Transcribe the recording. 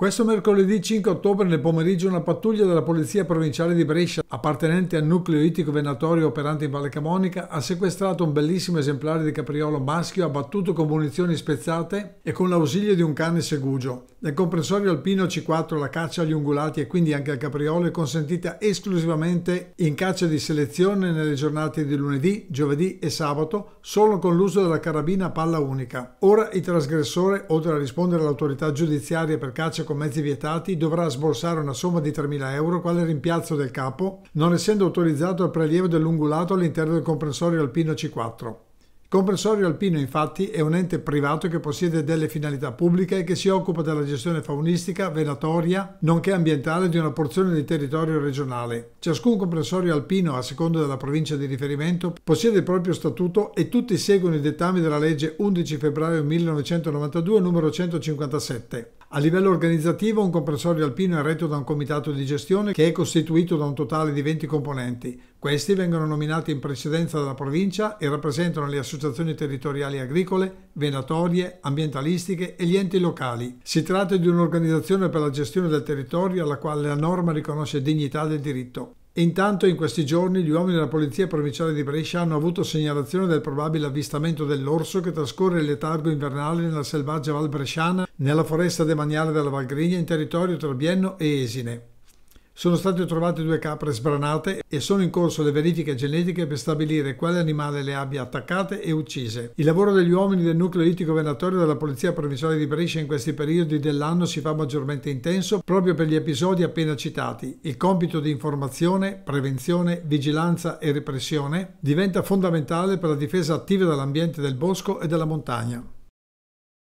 Questo mercoledì 5 ottobre nel pomeriggio una pattuglia della Polizia Provinciale di Brescia, appartenente al nucleo itico venatorio operante in Valle Camonica, ha sequestrato un bellissimo esemplare di capriolo maschio abbattuto con munizioni spezzate e con l'ausilio di un cane segugio. Nel comprensorio alpino C4 la caccia agli ungulati e quindi anche al capriolo è consentita esclusivamente in caccia di selezione nelle giornate di lunedì, giovedì e sabato, solo con l'uso della carabina a palla unica. Ora il trasgressore, oltre a rispondere all'autorità giudiziaria per caccia con mezzi vietati dovrà sborsare una somma di 3.000 euro quale rimpiazzo del capo, non essendo autorizzato il prelievo dell'ungulato all'interno del comprensorio alpino C4. Il comprensorio alpino infatti è un ente privato che possiede delle finalità pubbliche e che si occupa della gestione faunistica, venatoria, nonché ambientale di una porzione di territorio regionale. Ciascun comprensorio alpino, a seconda della provincia di riferimento, possiede il proprio statuto e tutti seguono i dettami della legge 11 febbraio 1992 numero 157. A livello organizzativo un comprensorio alpino è retto da un comitato di gestione che è costituito da un totale di 20 componenti. Questi vengono nominati in precedenza dalla provincia e rappresentano le associazioni territoriali agricole, venatorie, ambientalistiche e gli enti locali. Si tratta di un'organizzazione per la gestione del territorio alla quale la norma riconosce dignità del diritto. Intanto in questi giorni gli uomini della Polizia Provinciale di Brescia hanno avuto segnalazione del probabile avvistamento dell'orso che trascorre il letargo invernale nella selvaggia Val Bresciana, nella foresta demaniale della Valgrigna in territorio tra Bienno e Esine. Sono state trovate due capre sbranate e sono in corso le verifiche genetiche per stabilire quale animale le abbia attaccate e uccise. Il lavoro degli uomini del nucleo ittico venatorio della Polizia Provisoria di Brescia in questi periodi dell'anno si fa maggiormente intenso proprio per gli episodi appena citati. Il compito di informazione, prevenzione, vigilanza e repressione diventa fondamentale per la difesa attiva dell'ambiente del bosco e della montagna.